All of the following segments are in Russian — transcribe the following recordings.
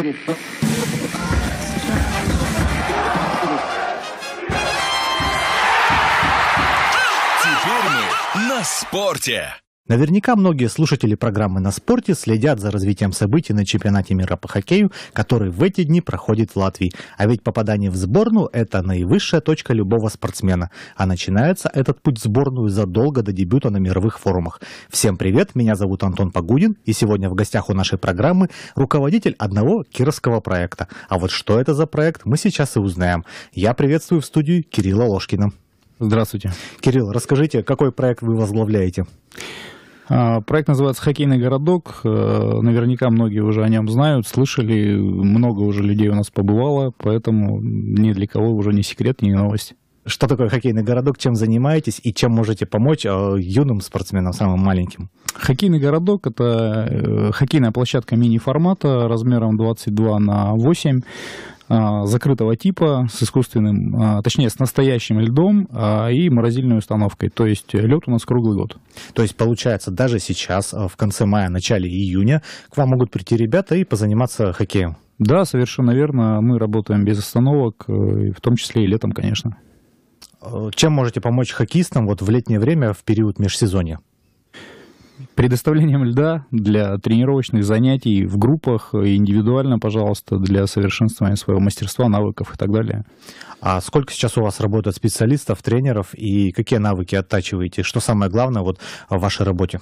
Теперь мы на спорте. Наверняка многие слушатели программы «На спорте» следят за развитием событий на чемпионате мира по хоккею, который в эти дни проходит в Латвии. А ведь попадание в сборную – это наивысшая точка любого спортсмена. А начинается этот путь в сборную задолго до дебюта на мировых форумах. Всем привет, меня зовут Антон Погудин, и сегодня в гостях у нашей программы руководитель одного кировского проекта. А вот что это за проект, мы сейчас и узнаем. Я приветствую в студии Кирилла Ложкина. Здравствуйте. Кирилл, расскажите, какой проект вы возглавляете? А, проект называется «Хоккейный городок». Э, наверняка многие уже о нем знают, слышали. Много уже людей у нас побывало, поэтому ни для кого уже не секрет, не новость. Что такое хоккейный городок, чем занимаетесь и чем можете помочь а, юным спортсменам, самым маленьким? Хоккейный городок – это э, хоккейная площадка мини-формата размером 22 на 8. А, закрытого типа с искусственным, а, точнее, с настоящим льдом а, и морозильной установкой. То есть э, лед у нас круглый год. То есть, получается, даже сейчас, э, в конце мая, начале июня, к вам могут прийти ребята и позаниматься хоккеем? Да, совершенно верно. Мы работаем без остановок, э, в том числе и летом, конечно. Чем можете помочь хоккеистам вот в летнее время, в период межсезонья? предоставлением льда для тренировочных занятий в группах, э, индивидуально, пожалуйста, для совершенствования своего мастерства, навыков и так далее. А сколько сейчас у вас работает специалистов, тренеров и какие навыки оттачиваете? Что самое главное вот в вашей работе?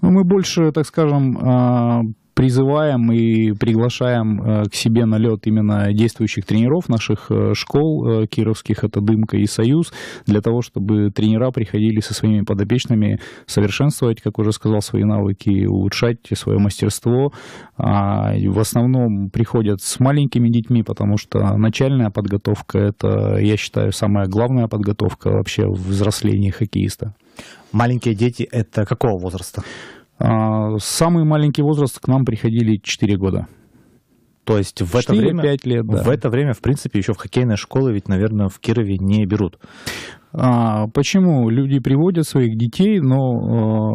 Ну, мы больше, так скажем, а, призываем и приглашаем э, к себе на лед именно действующих тренеров наших э, школ э, кировских, это «Дымка» и «Союз», для того, чтобы тренера приходили со своими подопечными совершенствовать, как уже сказал, свои навыки, улучшать свое мастерство. А, в основном приходят с маленькими детьми, потому что начальная подготовка – это, я считаю, самая главная подготовка вообще в взрослении хоккеиста. Маленькие дети – это какого возраста? А, самый маленький возраст к нам приходили 4 года. То есть в это время, 5 лет, да. в это время, в принципе, еще в хоккейные школы ведь, наверное, в Кирове не берут. А, почему люди приводят своих детей, но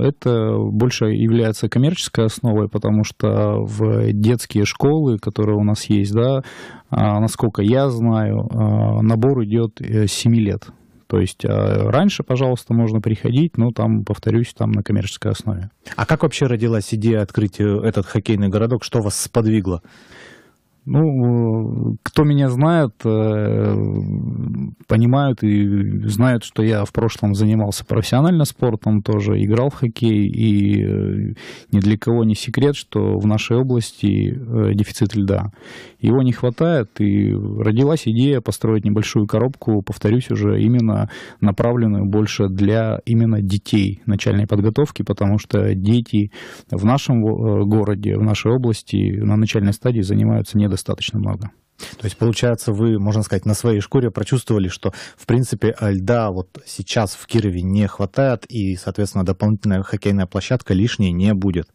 а, это больше является коммерческой основой, потому что в детские школы, которые у нас есть, да, а, насколько я знаю, а, набор идет 7 э, лет. То есть а, раньше, пожалуйста, можно приходить, но там, повторюсь, там на коммерческой основе. А как вообще родилась идея открыть э, этот хоккейный городок? Что вас сподвигло? Ну, кто меня знает, э, понимают и знают, что я в прошлом занимался профессионально спортом тоже, играл в хоккей, и э, ни для кого не секрет, что в нашей области э, дефицит льда. Его не хватает, и родилась идея построить небольшую коробку, повторюсь уже, именно направленную больше для именно детей начальной подготовки, потому что дети в нашем городе, в нашей области на начальной стадии занимаются недостаточно достаточно много. То есть, получается, вы, можно сказать, на своей шкуре прочувствовали, что, в принципе, льда вот сейчас в Кирове не хватает, и, соответственно, дополнительная хоккейная площадка лишней не будет.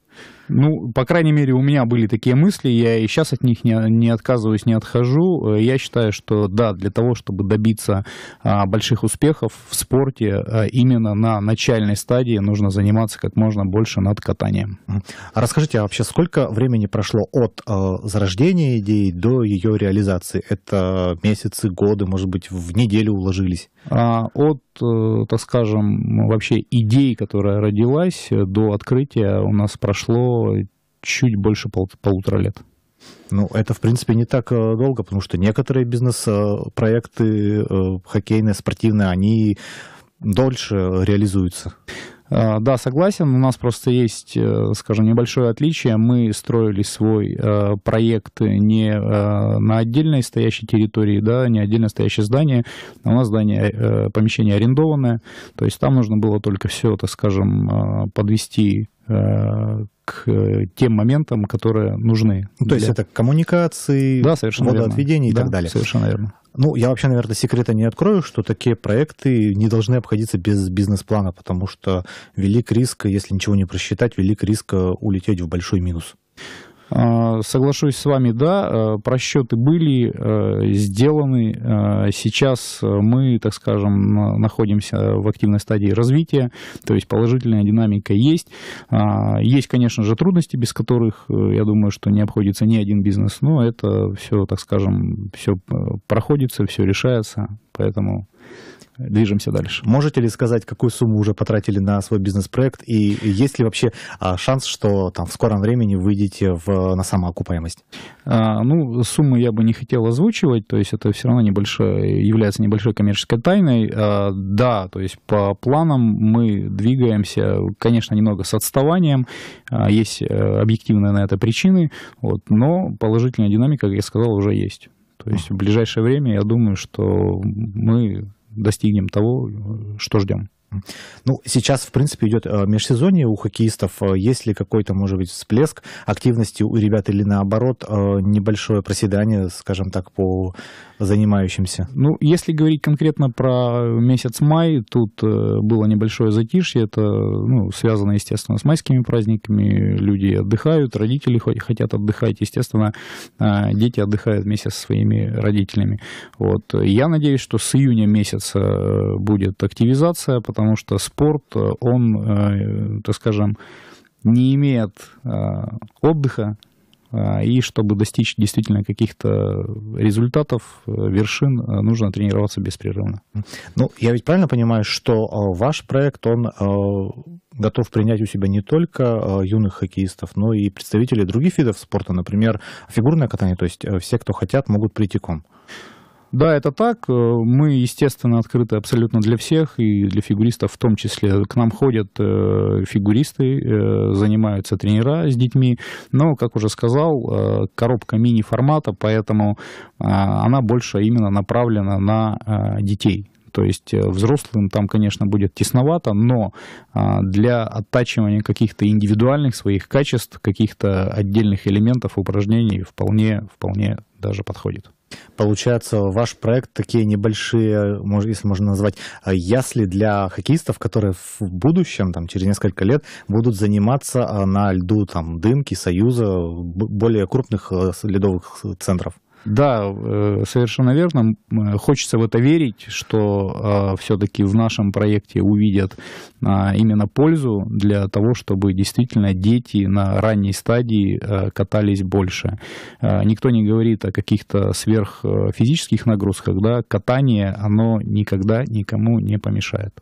Ну, по крайней мере, у меня были такие мысли, я и сейчас от них не, не отказываюсь, не отхожу. Э, я считаю, что да, для того, чтобы добиться а, больших успехов в спорте, а, именно на начальной стадии нужно заниматься как можно больше над катанием. А расскажите, а вообще сколько времени прошло от а, зарождения идеи до ее реализации? Это месяцы, годы, может быть, в неделю уложились? А, от Э, так скажем, вообще идеи, которая родилась э, до открытия, у нас прошло чуть больше пол полутора лет. Ну, это, в принципе, не так э, долго, потому что некоторые бизнес-проекты хоккейные, спортивные, они дольше реализуются. Э, да, согласен. У нас просто есть, э, скажем, небольшое отличие. Мы строили свой э, проект не на отдельной стоящей территории, да, не отдельно стоящее здание. А у нас здание, помещение арендованное. То есть там нужно было только все, так скажем, подвести к тем моментам, которые нужны. Ну, то для... есть это коммуникации, да, совершенно водоотведение верно. и да, так далее. Совершенно верно. Ну, я вообще, наверное, секрета не открою, что такие проекты не должны обходиться без бизнес-плана, потому что велик риск, если ничего не просчитать, велик риск э, улететь в большой минус. А, соглашусь с вами, да, э, просчеты были э, сделаны. Э, сейчас мы, так скажем, находимся в активной стадии развития, то есть положительная динамика есть. А, есть, конечно же, трудности, без которых, я думаю, что не обходится ни один бизнес, но это все, так скажем, все проходится, все решается, поэтому движемся дальше. Можете ли сказать, какую сумму уже потратили на свой бизнес-проект, и есть ли вообще а, шанс, что там в скором времени выйдете в, на самоокупаемость? А, ну, суммы я бы не хотел озвучивать, то есть это все равно небольшое, является небольшой коммерческой тайной. А, да, то есть по планам мы двигаемся, конечно, немного с отставанием, а, есть э, объективные на это причины, вот, но положительная динамика, как я сказал, уже есть. То есть в ближайшее время, я думаю, что мы достигнем того, э, что ждем. Ну, сейчас, в принципе, идет э, межсезонье у хоккеистов. Э, есть ли какой-то, может быть, всплеск активности у ребят или, наоборот, э, небольшое проседание, скажем так, по занимающимся? Ну, если говорить конкретно про месяц май, тут было небольшое затишье. Это ну, связано, естественно, с майскими праздниками. Люди отдыхают, родители хотят отдыхать. Естественно, дети отдыхают вместе со своими родителями. Вот. Я надеюсь, что с июня месяца будет активизация, потому что спорт, э, он, э, так скажем, не имеет э, отдыха, и чтобы достичь действительно каких-то результатов, вершин, нужно тренироваться беспрерывно. Ну, я ведь правильно понимаю, что ваш проект, он готов принять у себя не только юных хоккеистов, но и представителей других видов спорта, например, фигурное катание, то есть все, кто хотят, могут прийти к вам. Да, это так. Э, мы, естественно, открыты абсолютно для всех, и для фигуристов в том числе. К нам ходят э, фигуристы, э, занимаются тренера с детьми, но, как уже сказал, коробка мини-формата, поэтому она больше именно направлена на детей. То есть взрослым там, конечно, будет тесновато, но для оттачивания каких-то индивидуальных своих качеств, каких-то отдельных элементов упражнений вполне, вполне даже подходит. Получается, ваш проект такие небольшие, если можно назвать, э, ясли для хоккеистов, которые в будущем, там, через несколько лет, будут заниматься э, на льду там, дымки, союза, более крупных э, ледовых центров. Да, э, совершенно верно. Э, хочется в это верить, что э, все-таки в нашем проекте увидят а, именно пользу для того, чтобы действительно дети на ранней стадии катались больше. Никто не говорит о каких-то сверхфизических нагрузках, да, катание, оно никогда никому не помешает.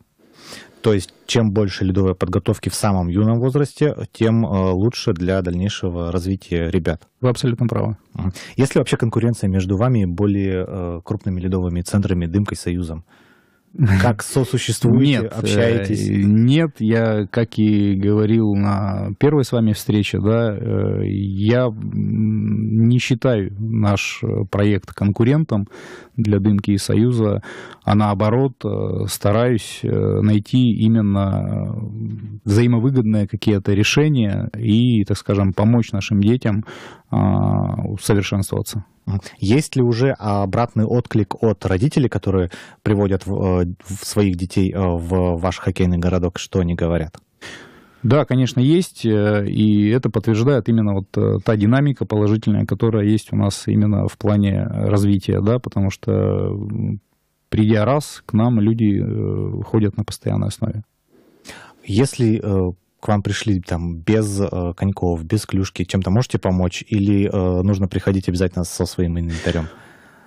То есть, чем больше ледовой подготовки в самом юном возрасте, тем э, лучше для дальнейшего развития ребят. Вы абсолютно правы. Есть ли вообще конкуренция между вами и более э, крупными ледовыми центрами, дымкой, союзом? Как сосуществуете, нет, э, общаетесь? Нет, я, как и говорил на первой с вами встрече, да, э, я не считаю наш проект конкурентом для «Дымки» и «Союза», а наоборот э, стараюсь найти именно взаимовыгодные какие-то решения и, так скажем, помочь нашим детям а, совершенствоваться. Есть ли уже обратный отклик от родителей, которые приводят в, э, своих детей э, в ваш хоккейный городок? Что они говорят? Да, конечно, есть, э, и это подтверждает именно вот та динамика положительная, которая есть у нас именно в плане развития, да, потому что придя раз, к нам люди ходят на постоянной основе. Если к вам пришли там без э, коньков, без клюшки, чем-то можете помочь или э, нужно приходить обязательно со своим инвентарем?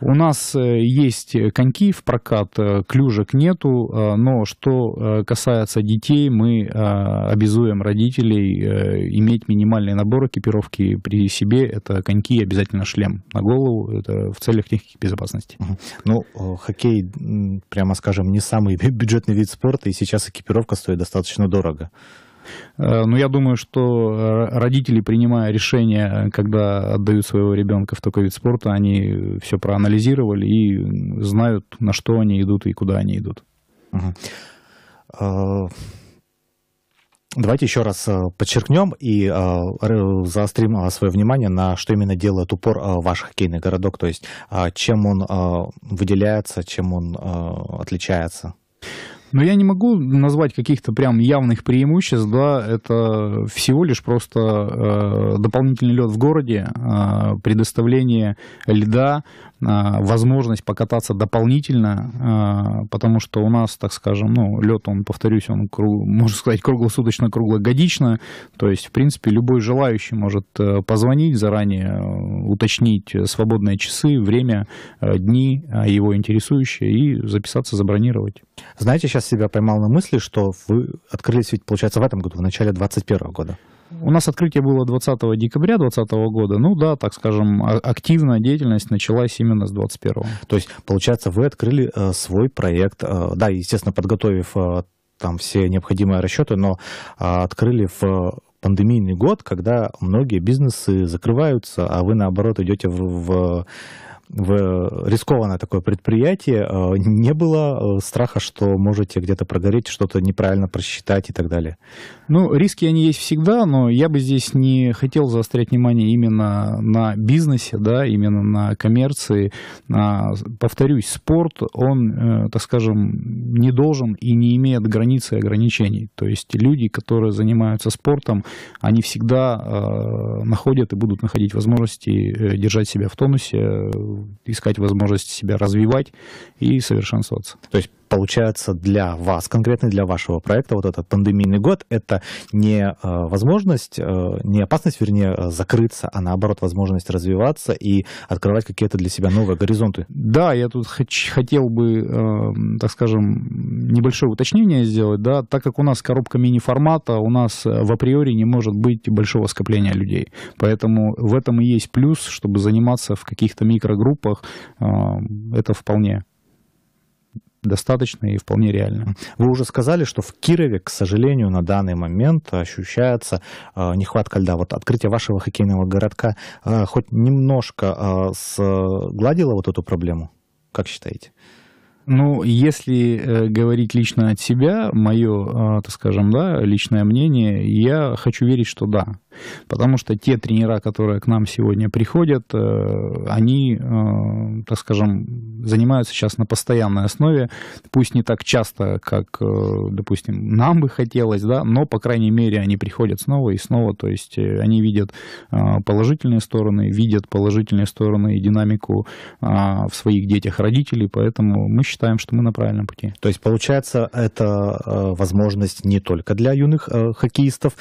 У нас э, есть коньки в прокат, э, клюжек нету, э, но что касается детей, мы обязуем родителей иметь минимальный набор экипировки при себе. Это коньки и обязательно шлем на голову. Это в целях техники безопасности. Ну, хоккей, прямо скажем, не самый бюджетный вид спорта, и сейчас экипировка стоит достаточно дорого. Э, но я думаю, что э, родители, принимая решение, когда отдают своего ребенка в такой вид спорта, они все проанализировали и знают, на что они идут и куда они идут. А, давайте еще раз э, подчеркнем и заострим свое внимание на что именно делает упор ваш хоккейный городок, то есть а, чем он выделяется, чем он отличается. Но я не могу назвать каких-то прям явных преимуществ, да, это всего лишь просто э, дополнительный лед в городе, э, предоставление льда, э, возможность покататься дополнительно, э, потому что у нас, так скажем, ну, лед, он, повторюсь, он, круг, можно сказать, круглосуточно, круглогодично, то есть, в принципе, любой желающий может э, позвонить заранее, э, уточнить свободные часы, время, э, дни его интересующие и записаться, забронировать. Знаете, сейчас сейчас себя поймал на мысли, что вы открылись ведь, получается, в этом году, в начале 2021 года. У нас открытие было 20 декабря 2020 года. Ну да, так скажем, а, активная деятельность началась именно с 21 То есть, получается, вы открыли э, свой проект, э, да, естественно, подготовив э, там все необходимые расчеты, но а, открыли в пандемийный год, когда многие бизнесы закрываются, а вы, наоборот, идете в, в в э, рискованное такое предприятие, э, не было э, страха, что можете где-то прогореть, что-то неправильно просчитать и так далее? Ну, риски они есть всегда, но я бы здесь не хотел заострять внимание именно на бизнесе, да, именно на коммерции. На, повторюсь, спорт, он, так скажем, не должен и не имеет границы и ограничений. То есть люди, которые занимаются спортом, они всегда находят и будут находить возможности держать себя в тонусе, искать возможность себя развивать и совершенствоваться. То есть получается, для вас конкретно, для вашего проекта, вот этот пандемийный год, это не э, возможность, э, не опасность, вернее, э, закрыться, а наоборот, возможность развиваться и открывать какие-то для себя новые горизонты. Да, я тут хотел бы, так скажем, небольшое уточнение сделать, да, так как у нас коробка мини-формата, у нас в априори не может быть большого скопления людей. Поэтому в этом и есть плюс, чтобы заниматься в каких-то микрогруппах, это вполне достаточно и вполне реально. Вы уже сказали, что в Кирове, к сожалению, на данный момент ощущается э, нехватка льда. Вот открытие вашего хоккейного городка э, хоть немножко э, сгладило вот эту проблему, как считаете? Ну, если э, говорить лично от себя, мое, э, так скажем, да, личное мнение, я хочу верить, что да. Потому что те тренера, которые к нам сегодня приходят, э, они, э, так скажем, занимаются сейчас на постоянной основе, пусть не так часто, как, э, допустим, нам бы хотелось, да, но, по крайней мере, они приходят снова и снова, то есть они видят положительные стороны, видят положительные стороны и динамику а, в своих детях родителей, поэтому мы считаем, что мы на правильном пути. То есть, получается, это возможность не только для юных хоккеистов,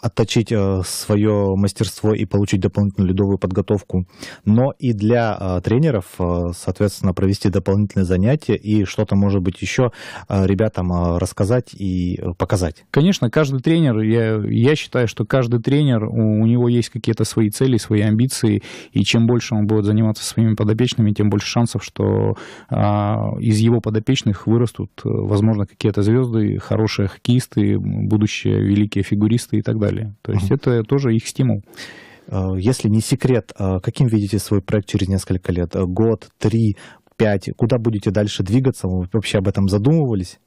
отточить э, свое мастерство и получить дополнительную ледовую подготовку, но и для э, тренеров, э, соответственно, провести дополнительные занятия и что-то, может быть, еще ребятам рассказать и показать. Конечно, каждый тренер, я, я считаю, что каждый тренер, у, у него есть какие-то свои цели, свои амбиции, и чем больше он будет заниматься своими подопечными, тем больше шансов, что а, из его подопечных вырастут, возможно, какие-то звезды, хорошие хоккеисты, будущие великие фигуристы и так далее далее. То есть uh-huh. это тоже их стимул. Э, если не секрет, э, каким видите свой проект через несколько лет? Э, год, три, пять? Куда будете дальше двигаться? Вы вообще об этом задумывались?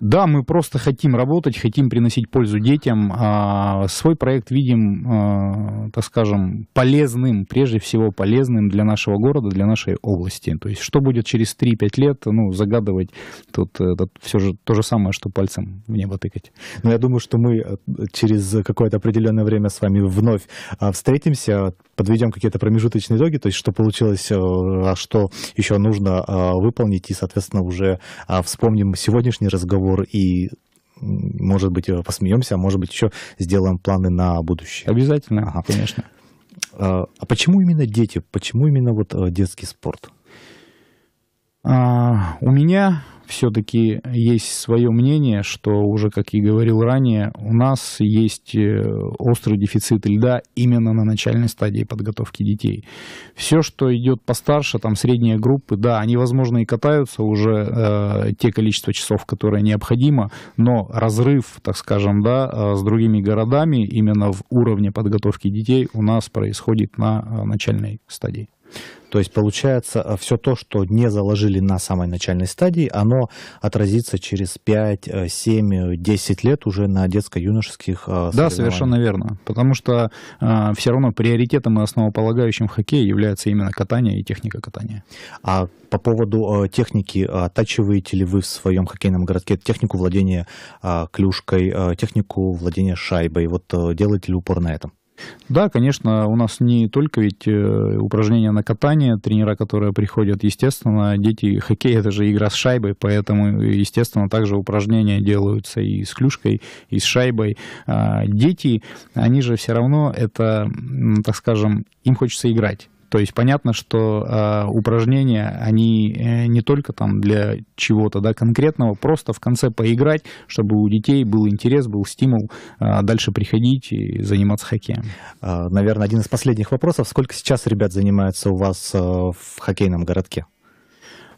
Да, мы просто хотим работать, хотим приносить пользу детям. А свой проект видим, а, так скажем, полезным, прежде всего полезным для нашего города, для нашей области. То есть, что будет через 3-5 лет, ну, загадывать тут это все же то же самое, что пальцем в небо тыкать. Но ну, я думаю, что мы э, через какое-то определенное время с вами вновь а, встретимся, подведем какие-то промежуточные итоги, то есть, что получилось, э, а что еще нужно а, выполнить, и, соответственно, уже вспомним сегодняшний разговор разговор и может быть, посмеемся, а может быть, еще сделаем планы на будущее. Обязательно, ага. конечно. А, а почему именно дети? Почему именно вот э, детский спорт? А, у меня все-таки есть свое мнение, что уже, как и говорил ранее, у нас есть э, острый дефицит льда именно на начальной стадии подготовки детей. Все, что идет постарше, там средние группы, да, они, возможно, и катаются уже э, те количество часов, которое необходимо, но разрыв, так скажем, да, э, с другими городами именно в уровне подготовки детей у нас происходит на э, начальной стадии. То есть получается, э, все то, что не заложили на самой начальной стадии, оно отразится через 5, 7, 10 лет уже на детско-юношеских э, Да, совершенно верно. Потому что э, все равно приоритетом и основополагающим в хоккее является именно катание и техника катания. А по поводу э, техники, э, оттачиваете ли вы в своем хоккейном городке технику владения э, клюшкой, э, технику владения шайбой? Вот э, делаете ли упор на этом? Да, конечно, у нас не только ведь э, упражнения на катание, тренера, которые приходят, естественно, дети, хоккей это же игра с шайбой, поэтому, естественно, также упражнения делаются и с клюшкой, и с шайбой. А, дети, они же все равно это, так скажем, им хочется играть то есть понятно, что э, упражнения, они э, не только там для чего-то да, конкретного, просто в конце поиграть, чтобы у детей был интерес, был стимул э, дальше приходить и заниматься хоккеем. А, наверное, один из последних вопросов. Сколько сейчас ребят занимаются у вас э, в хоккейном городке?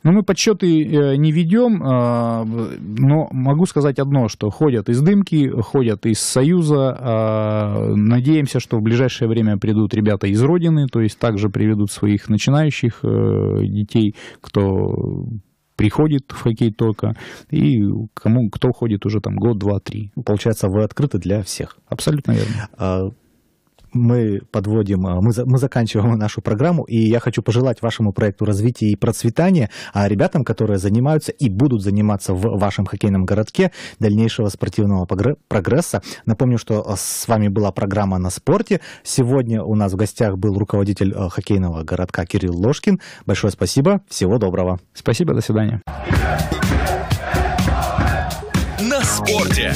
Но мы подсчеты э, не ведем, а, но могу сказать одно, что ходят из дымки, ходят из Союза. А, надеемся, что в ближайшее время придут ребята из Родины, то есть также приведут своих начинающих э, детей, кто приходит в хоккей только, и кому, кто ходит уже там год, два, три. Получается, вы открыты для всех. Абсолютно верно. А, мы подводим, а, мы, за, мы заканчиваем нашу программу, и я хочу пожелать вашему проекту развития и процветания, а ребятам, которые занимаются и будут заниматься в вашем хоккейном городке, дальнейшего спортивного прогресса. Напомню, что а, с вами была программа «На спорте». Сегодня у нас в гостях был руководитель а, хоккейного городка Кирилл Ложкин. Большое спасибо, всего доброго. Спасибо, до свидания. На спорте.